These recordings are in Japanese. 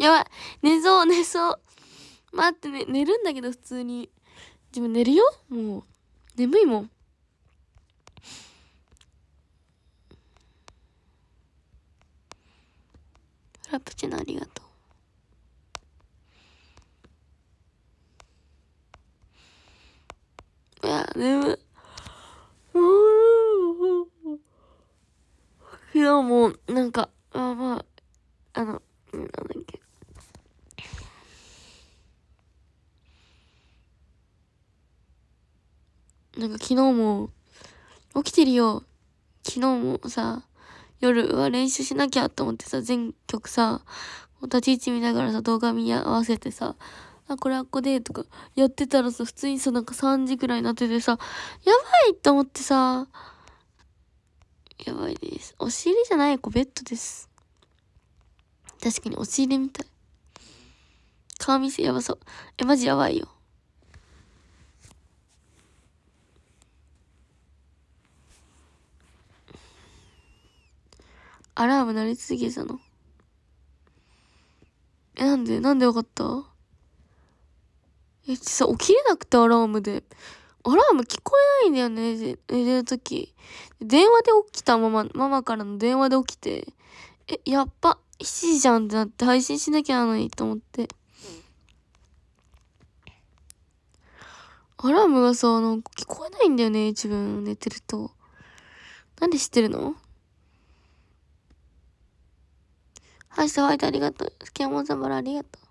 やばい。寝そう、寝そう。待ってね、寝るんだけど、普通に。自分寝るよもう。眠いもん。フラプチェのありがとう。いや、眠昨日も、起きてるよ。昨日もさ、夜は練習しなきゃと思ってさ、全曲さ、立ち位置見ながらさ、動画見合わせてさ、あ、これあっこで、とか、やってたらさ、普通にさ、なんか3時くらいになっててさ、やばいと思ってさ、やばいです。お尻じゃない、こベッドです。確かにお尻みたい。顔見せやばそう。え、マジやばいよ。アラーム鳴り続けたの。え、なんでなんでよかったえ、さ、起きれなくてアラームで。アラーム聞こえないんだよね、寝てるとき。電話で起きたまま、ママからの電話で起きて、え、やっぱ、7時じゃんってなって配信しなきゃなのにと思って。アラームがさ、なんか聞こえないんだよね、自分寝てると。なんで知ってるの明日てありがとう。スケモンありがとう。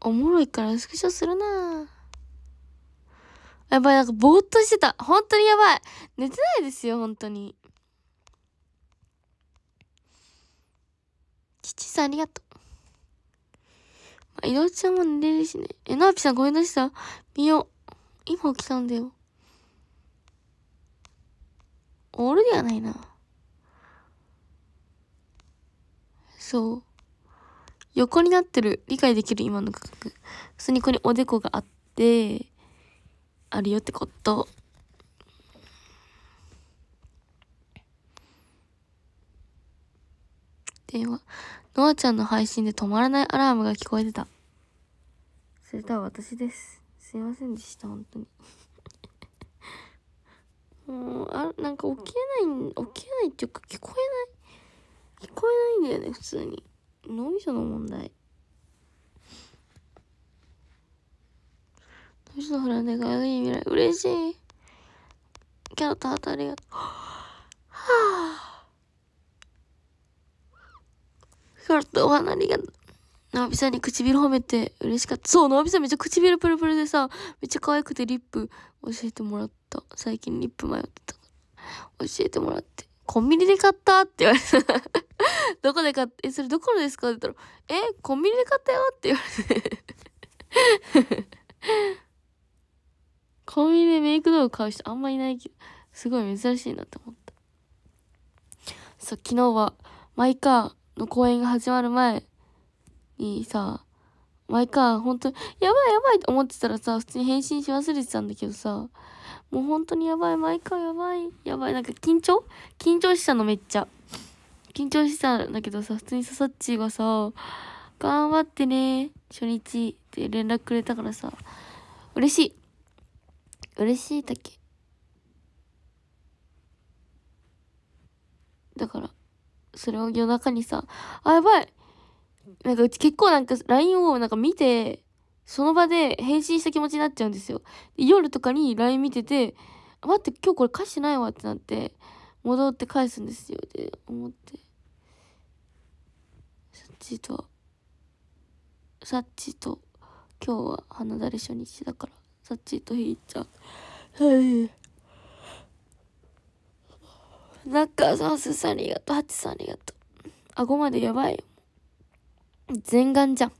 おもろいからスクショするなやばい、なんかぼーっとしてた。本当にやばい。寝てないですよ、本当に。父さんありがとう。まあ、移動中も寝れるしね。え、のおぴさんごめんなさい。見よう。今起きたんだよ。オールではないな。そう。横になってる。理解できる今の感覚。普通にここにおでこがあって、あるよってこと。電話。ノアちゃんの配信で止まらないアラームが聞こえてた。それとは私です。すいませんでした、本当に。もう、あ、なんか起きれない、起きれないっていうか聞こえない。聞こえないんだよね、普通に。脳みその問題。吉野原で輝く未来。嬉しい。キャラとートありがとう。はあ。キャラとお花ありがとう。ナオさんに唇褒めて嬉しかった。そう、ナオさんめっちゃ唇プルプルでさ、めっちゃ可愛くてリップ教えてもらった。最近リップ迷ってたから。教えてもらって。コンビニで買ったって言われた。どこで買って、え、それどこですかって言ったら、え、コンビニで買ったよって言われて。コンビニでメイク道具買う人あんまいないけど、すごい珍しいなって思った。さ、昨日は、マイカーの公演が始まる前にさ、マイカー本当に、やばいやばいと思ってたらさ、普通に返信し忘れてたんだけどさ、もう本当にやばい、マイカーやばい、やばい、なんか緊張緊張したのめっちゃ。緊張したんだけどさ、普通にささっちがさ、頑張ってね、初日って連絡くれたからさ、嬉しい。嬉しいだけだからそれを夜中にさあやばいなんかうち結構なんか LINE をなんか見てその場で返信した気持ちになっちゃうんですよ夜とかに LINE 見てて待って今日これ返してないわってなって戻って返すんですよって思ってさっちとさっちと今日は花だれ初日だからさっちとひいちゃんはいなんかさんすさんありがとうはちさんありがとう顎までやばい全願じゃん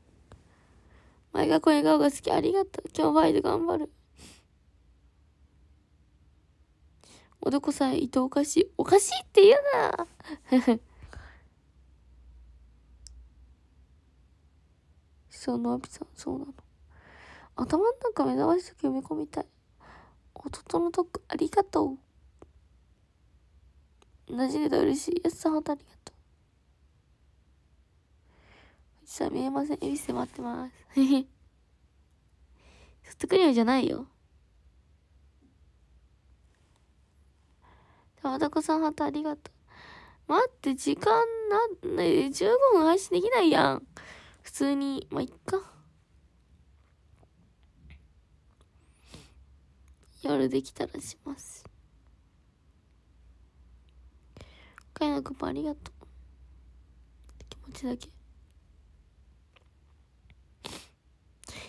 前がこ笑顔が好きありがとう今日バイト頑張る男さん伊藤おかしいおかしいって言うなそうのあびさんそうなの頭の中目覚ましとき読み込みたい。弟のトックありがとう。なじれた嬉しい。安さん、ありがとう。富士見えません。エビスで待ってます。ソフトクリームじゃないよ。たまこさん、ハートありがとう。待って、時間な、15分配信できないやん。普通に、まあ、いっか。夜できたらします。海のクもありがとう。気持ちだけ。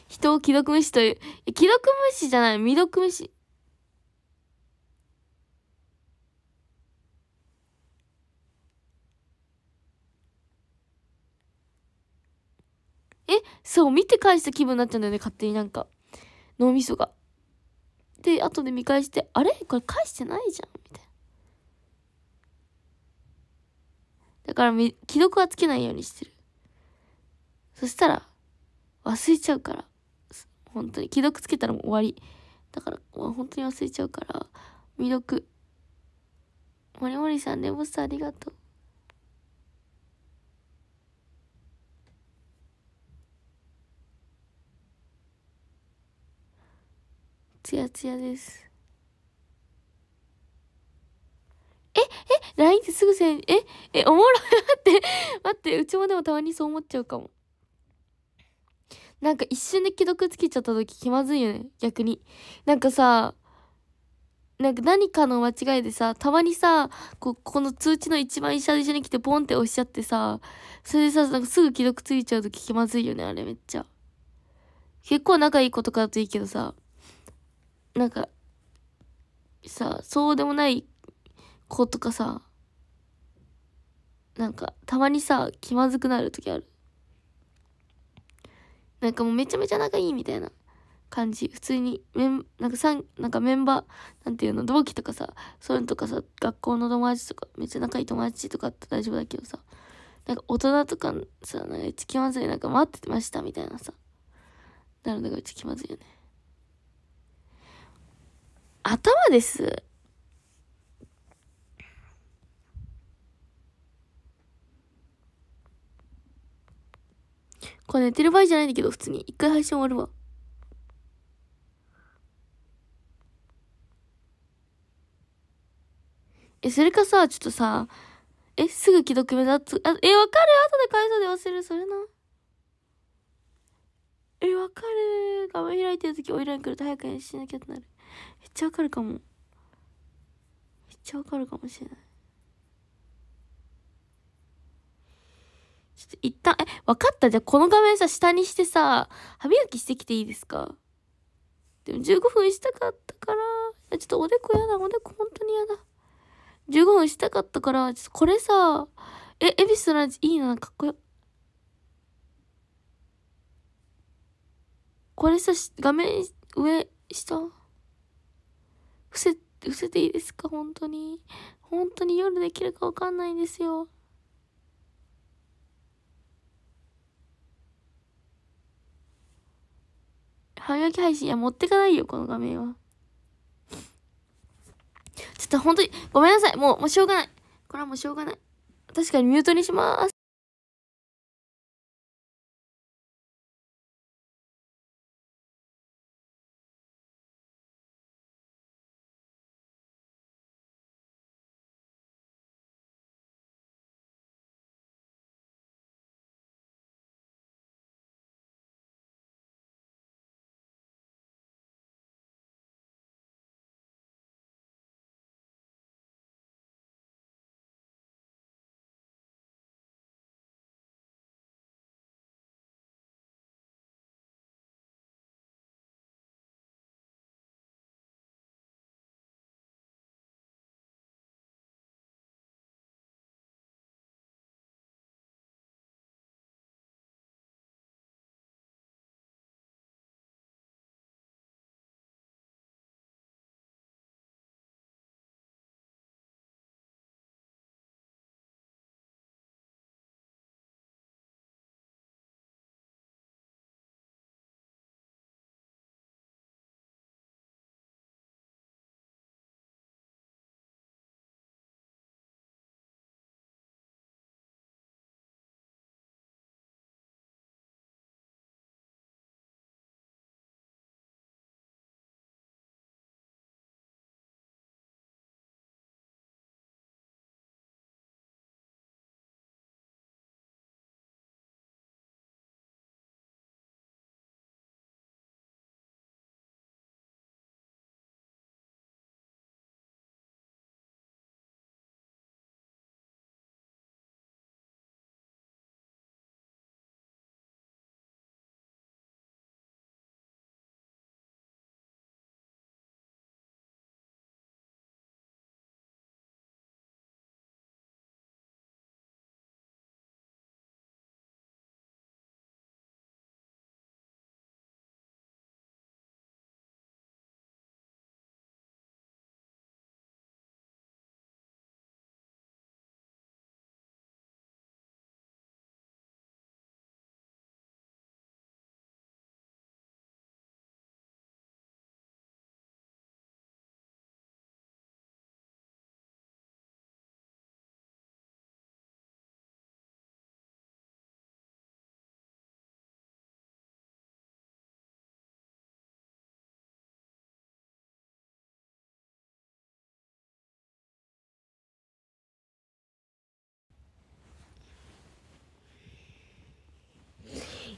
人を既読無視という。既読無視じゃない、未読無視。え、そう、見て返した気分になっちゃうんだよね、勝手になんか。脳みそが。て後で見返してあれこれ返してないじゃんみたいなだから既読はつけないようにしてるそしたら忘れちゃうから本当に既読つけたらもう終わりだから本当に忘れちゃうから未読森森さんレモスありがとうツヤツヤですええ LINE ってすぐせんええおもろい待って待ってうちもでもたまにそう思っちゃうかもなんか一瞬で既読つけちゃった時気まずいよね逆になんかさなんか何かの間違いでさ、たまにさ、こ、この通知の一番者で一緒に来てポンって押しちゃってさ、それでさ、なんかすぐ既読ついちゃうと気まずいよね、あれめっちゃ。結構仲いい子とかだといいけどさ、なんか、さ、そうでもない子とかさ、なんか、たまにさ、気まずくなる時ある。なんかもうめちゃめちゃ仲いいみたいな感じ。普通に、メン、なんかさん、なんかメンバー、なんていうの、同期とかさ、そういうのとかさ、学校の友達とか、めっちゃ仲いい友達とかって大丈夫だけどさ、なんか大人とかさ、なんか気まずい、なんか待ってましたみたいなさ、なるのがうち気まずいよね。頭です。これ寝てる場合じゃないんだけど、普通に。一回配信終わるわ。え、それかさ、ちょっとさ、え、すぐ既読目立つ。あ、え、わかる後で返そうで忘れる。それな。え、わかる。画面開いてるとき、おいらに来ると早く返信しなきゃってなる。っちゃわかるかもめっちゃわかるかもしれないちょっと一旦え分かったじゃあこの画面さ下にしてさ歯磨きしてきていいですかでも15分したかったからちょっとおでこやだおでこ本当にやだ15分したかったからちょっとこれさえ恵比寿のラいいなかっこよこれさ画面上下伏せ、伏せていいですか本当に。本当に夜できるかわかんないんですよ。はがき配信、いや、持ってかないよ、この画面は。ちょっと本当に、ごめんなさい。もう、もうしょうがない。これはもうしょうがない。確かにミュートにします。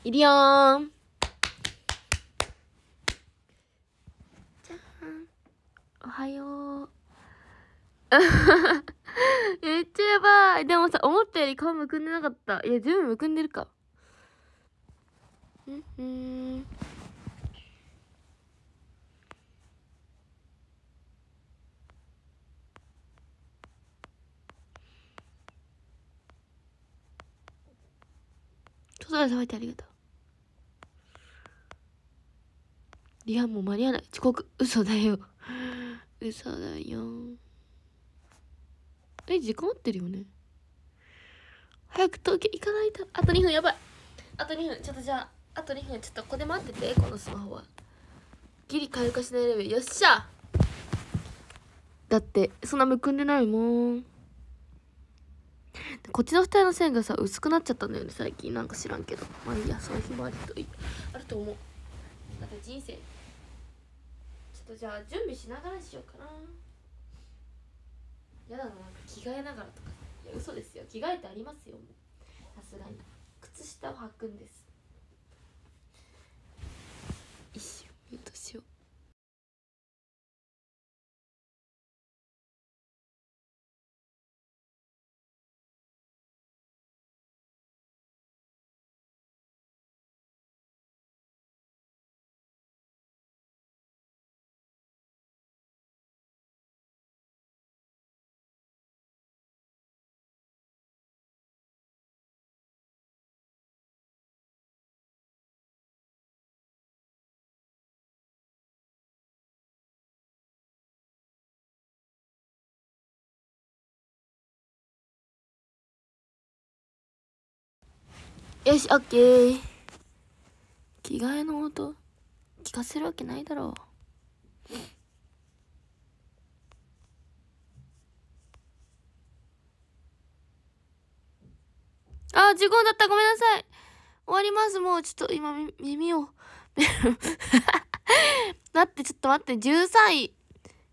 いるよーんじゃんおはよう y o u t u b e でもさ、思ったより顔むくんでなかった。いや、全部むくんでるか。うんうん。外で騒いでありがとう。リやンも間に合わない。遅刻。嘘だよ。嘘だよ。え、時間合ってるよね。早く東京行かないと。あと2分やばい。あと2分。ちょっとじゃあ、あと2分。ちょっとここで待ってて、このスマホは。ギリ回復しないレベル。よっしゃだって、そんなむくんでないもん。こっちの二重の線がさ薄くなっちゃったんだよね最近なんか知らんけどまあいいやそういう日もあるといいあると思うまた人生ちょっとじゃあ準備しながらにしようかなやだななんか着替えながらとかいや嘘ですよ着替えてありますよさすがに靴下を履くんですよし、オッケー。着替えの音、聞かせるわけないだろう。あ、15だった。ごめんなさい。終わります。もう、ちょっと今、耳を。待って、ちょっと待って。13位。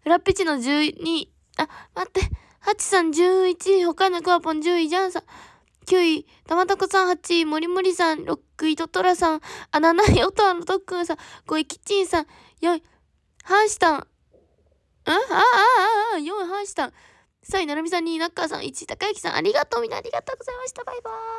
フラピチの12位。あ、待って。ハチさん11位。他のクワポン10位。ジャンさん。9位、玉たこさん8位、もりもりさん6位、トトラさん、7位、おとわのとっくんさん、5位、キッチンさん、4位、ハンシタン、ああああああ、4位、ハンシタン、3位、なるみさん、2位、ナッカーさん、1位、たかゆきさん、ありがとうみんなありがとうございました。バイバーイ。